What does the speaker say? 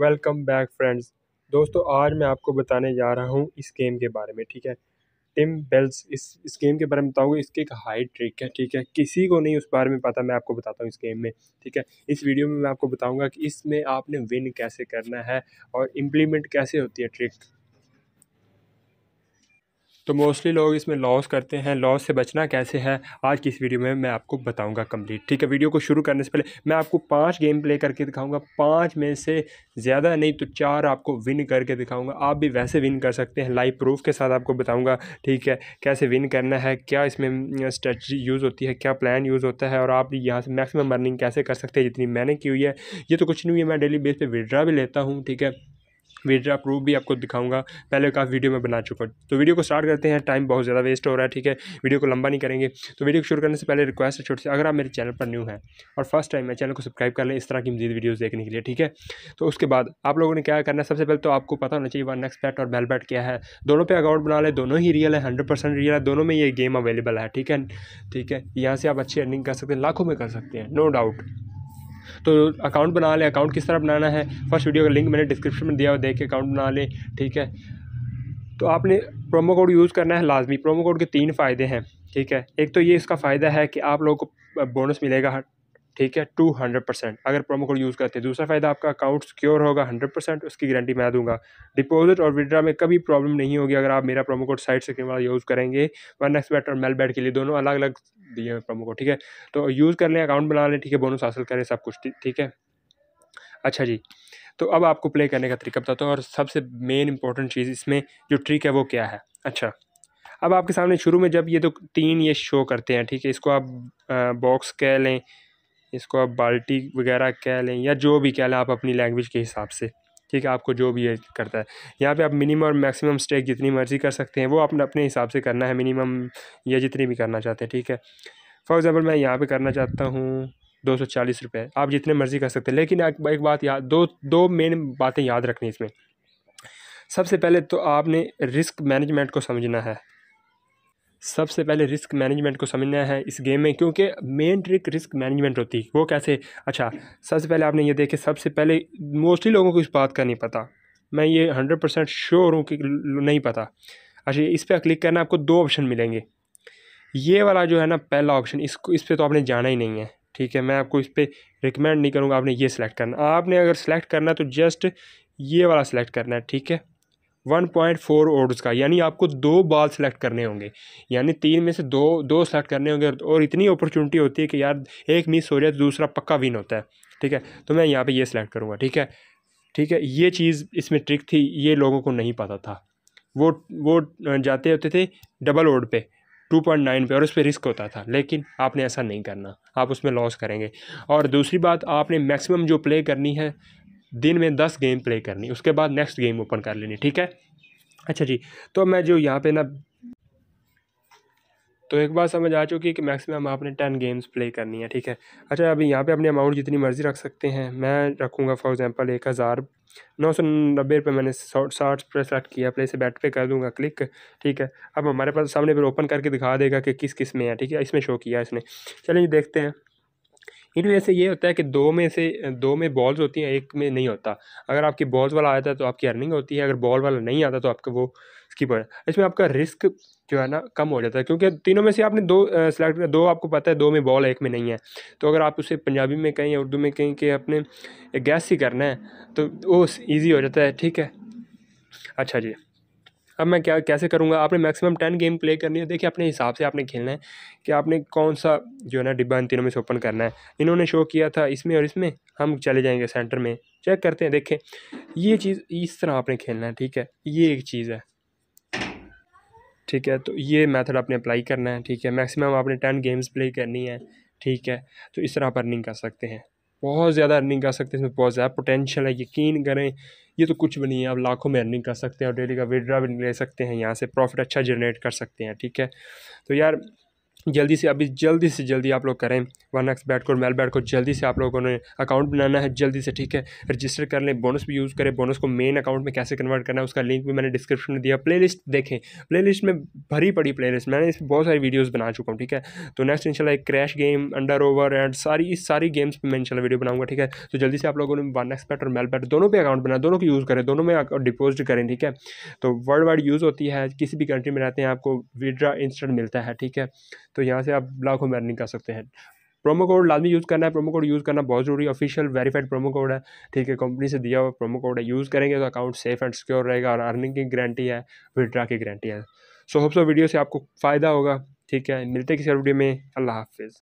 welcome back friends दोस्तों आज मैं आपको बताने जा रहा हूँ इस गेम के बारे में ठीक है टिम बेल्स इस इस गेम के बारे में बताऊँगा इसके एक हाई ट्रिक है ठीक है किसी को नहीं उस बारे में पता मैं आपको बताता हूँ इस गेम में ठीक है इस वीडियो में मैं आपको बताऊँगा कि इसमें आपने विन कैसे करना है और इम्प्लीमेंट कैसे होती है ट्रिक तो मोस्टली लोग इसमें लॉस करते हैं लॉस से बचना कैसे है आज की इस वीडियो में मैं आपको बताऊंगा कंप्लीट ठीक है वीडियो को शुरू करने से पहले मैं आपको पांच गेम प्ले करके दिखाऊंगा पांच में से ज़्यादा नहीं तो चार आपको विन करके दिखाऊंगा आप भी वैसे विन कर सकते हैं लाइव प्रूफ के साथ आपको बताऊँगा ठीक है कैसे विन करना है क्या इसमें स्ट्रेटजी यूज़ होती है क्या प्लान यूज़ होता है और आप यहाँ से मैक्सिमम अर्निंग कैसे कर सकते हैं जितनी मैंने की हुई है ये तो कुछ नहीं हुई है मैं डेली बेस पर विड्रा भी लेता हूँ ठीक है वीडियो प्रूफ भी आपको दिखाऊंगा पहले काफ़ी वीडियो में बना चुका हूँ तो वीडियो को स्टार्ट करते हैं टाइम बहुत ज़्यादा वेस्ट हो रहा है ठीक है वीडियो को लंबा नहीं करेंगे तो वीडियो को शुरू करने से पहले रिक्वेस्ट है छोटी से अगर आप मेरे चैनल पर न्यू हैं और फर्स्ट टाइम मैं चैनल को सब्सक्राइब कर लें इस तरह की मजीद वीडियोज़ देखने के लिए ठीक है तो उसके बाद आप लोगों ने क्या करना है सबसे पहले तो आपको पता होना चाहिए वन नेक्स्ट पैट और बेल बैट क्या है दोनों पर अकाउंट बना लें दोनों ही रियल है हंड्रेड परसेंट रियल है दोनों में ये गेम अवेलेबल है ठीक है ठीक है यहाँ से आप अच्छी अर्निंग कर सकते हैं लाखों में कर सकते हैं नो डाउट तो अकाउंट बना लें अकाउंट किस तरह बनाना है फर्स्ट वीडियो का लिंक मैंने डिस्क्रिप्शन में दिया हुआ देख के अकाउंट बना लें ठीक है तो आपने प्रोमो कोड यूज़ करना है लाजमी प्रोमो कोड के तीन फ़ायदे हैं ठीक है एक तो ये इसका फ़ायदा है कि आप लोगों को बोनस मिलेगा ठीक है टू हंड्रेड परसेंट अगर प्रोमो कोड यूज़ करते हैं दूसरा फ़ायदा आपका अकाउंट सिक्योर होगा हंड्रेड परसेंट उसकी गारंटी मैं दूंगा डिपॉजिट और विड्रा में कभी प्रॉब्लम नहीं होगी अगर आप मेरा प्रोमो कोड साइट से वाला यूज़ करेंगे वन एक्स बैट और मेल बैट के लिए दोनों अलग अलग दिए हैं प्रोमो कोड ठीक है तो यूज़ कर लें अकाउंट बना लें ठीक है बोनस हासिल करें सब कुछ ठीक है अच्छा जी तो अब आपको प्ले करने का तरीका बताता हूँ और सबसे मेन इंपॉर्टेंट चीज़ इसमें जो ट्रिक है वो क्या है अच्छा अब आपके सामने शुरू में जब ये तो तीन ये शो करते हैं ठीक है इसको आप बॉक्स कह लें इसको आप बाल्टी वगैरह कह लें या जो भी कह लें आप अपनी लैंग्वेज के हिसाब से ठीक है आपको जो भी ये करता है यहाँ पे आप मिनिमम और मैक्सिमम स्टेक जितनी मर्ज़ी कर सकते हैं वो अपने अपने हिसाब से करना है मिनिमम या जितनी भी करना चाहते हैं ठीक है फॉर एग्ज़ाम्पल मैं यहाँ पे करना चाहता हूँ दो सौ चालीस रुपये आप जितने मर्ज़ी कर सकते हैं लेकिन एक बात याद दो दो मेन बातें याद रखनी इसमें सबसे पहले तो आपने रिस्क मैनेजमेंट को समझना है सबसे पहले रिस्क मैनेजमेंट को समझना है इस गेम में क्योंकि मेन ट्रिक रिस्क मैनेजमेंट होती है वो कैसे अच्छा सबसे पहले आपने ये देखे सबसे पहले मोस्टली लोगों को इस बात का नहीं पता मैं ये हंड्रेड परसेंट श्योर हूँ कि नहीं पता अच्छा इस पर क्लिक करना आपको दो ऑप्शन मिलेंगे ये वाला जो है ना पहला ऑप्शन इसको इस पर तो आपने जाना ही नहीं है ठीक है मैं आपको इस पर रिकमेंड नहीं करूँगा आपने ये सिलेक्ट करना आपने अगर सेलेक्ट करना है तो जस्ट ये वाला सेलेक्ट करना है ठीक है वन पॉइंट फोर ओड्स का यानी आपको दो बॉल सेलेक्ट करने होंगे यानी तीन में से दो दो सेलेक्ट करने होंगे और इतनी अपॉर्चुनिटी होती है कि यार एक मिस हो जाए तो दूसरा पक्का विन होता है ठीक है तो मैं यहाँ पे ये सेलेक्ट करूँगा ठीक है ठीक है ये चीज़ इसमें ट्रिक थी ये लोगों को नहीं पता था वो वो जाते होते थे डबल ओड पे टू पॉइंट नाइन पे और उस पर रिस्क होता था लेकिन आपने ऐसा नहीं करना आप उसमें लॉस करेंगे और दूसरी बात आपने मैक्सिमम जो प्ले करनी है दिन में दस गेम प्ले करनी उसके बाद नेक्स्ट गेम ओपन कर लेनी ठीक है अच्छा जी तो मैं जो यहाँ पे ना तो एक बार समझ आ चुकी है कि मैक्सिमम आपने टेन गेम्स प्ले करनी है ठीक है अच्छा अभी यहाँ पे अपने अमाउंट जितनी मर्ज़ी रख सकते हैं मैं रखूँगा फॉर एग्जांपल एक हज़ार नौ सौ नब्बे रुपये मैंने साठ पर सेलेक्ट किया प्ले से बैट पे कर दूँगा क्लिक ठीक है अब हमारे पास सामने पर ओपन करके दिखा देगा कि किस किस में है ठीक है इसमें शो किया इसने चलिए देखते हैं वजह से ये होता है कि दो में से दो में बॉल्स होती हैं एक में नहीं होता अगर आपकी बॉल्स वाला आता है तो आपकी अर्निंग होती है अगर बॉल वाला नहीं आता तो आपका वो स्किप हो जाता है इसमें आपका रिस्क जो है ना कम हो जाता है क्योंकि तीनों में से आपने दो सेलेक्ट किया दो आपको पता है दो में बॉल है एक में नहीं है तो अगर आप उसे पंजाबी में कहीं या उर्दू में कहीं कि आपने गैस ही करना है तो वो ईजी हो जाता है ठीक है अच्छा जी अब मैं क्या कैसे करूँगा आपने मैक्सिमम टेन गेम प्ले करनी है देखिए अपने हिसाब से आपने खेलना है कि आपने कौन सा जो है ना डिब्बा इन तीनों में से ओपन करना है इन्होंने शो किया था इसमें और इसमें हम चले जाएंगे सेंटर में चेक करते हैं देखें ये चीज़ इस तरह आपने खेलना है ठीक है ये एक चीज़ है ठीक है तो ये मेथड आपने अप्लाई करना है ठीक है मैक्सिमम आपने टेन गेम्स प्ले करनी है ठीक है तो इस तरह आप अर्निंग कर सकते हैं बहुत ज़्यादा अर्निंग कर सकते हैं इसमें बहुत ज़्यादा पोटेंशियल है यकीन करें ये तो कुछ भी नहीं है आप लाखों में अर्निंग कर सकते हैं और डेली का विड्रा भी ले सकते हैं यहाँ से प्रॉफिट अच्छा जनरेट कर सकते हैं ठीक है तो यार जल्दी से अभी जल्दी से जल्दी आप लोग करें वन एक्स बैट को मेल बैट को जल्दी से आप लोगों ने अकाउंट बनाना है जल्दी से ठीक है रजिस्टर कर लें बोनस भी यूज़ करें बोनस को मेन अकाउंट में कैसे कन्वर्ट करना है उसका लिंक भी मैंने डिस्क्रिप्शन में दिया लिस्ट देखें लिस्ट में भरी पड़ी लिस्ट मैंने इस बहुत सारी वीडियोज़ बना चुका हूँ ठीक है तो नेक्स्ट इनशाला एक crash game under over and सारी इस सारी गेम्स पर मैं इनशाला वीडियो बनाऊंगा ठीक है तो जल्दी से आप लोगों ने वन एक्स बैट और मेल बैट दोनों पर अकाउंट बनाए दोनों को यूज़ करें दोनों में डिपोजिट करें ठीक है तो वर्ल्ड वाइड यूज़ होती है किसी भी कंट्री में रहते हैं आपको विड्रा इंस्टेंट मिलता है ठीक है तो यहाँ से आप लाखों में अर्निंग कर सकते हैं प्रोमो कोड लाजमी यूज़ करना है प्रोमो कोड यूज़ करना बहुत ज़रूरी ऑफिशियल वेरीफाइड प्रोमो कोड है ठीक है कंपनी से दिया हुआ प्रोमो कोड है यूज़ करेंगे तो अकाउंट सेफ एंड सिक्योर रहेगा और अर्निंग की गारंटी है विड्रा की गारंटी है सो होप सो वीडियो से आपको फ़ायदा होगा ठीक है मिलते किसी वीडियो में अल्लाह हाफिज़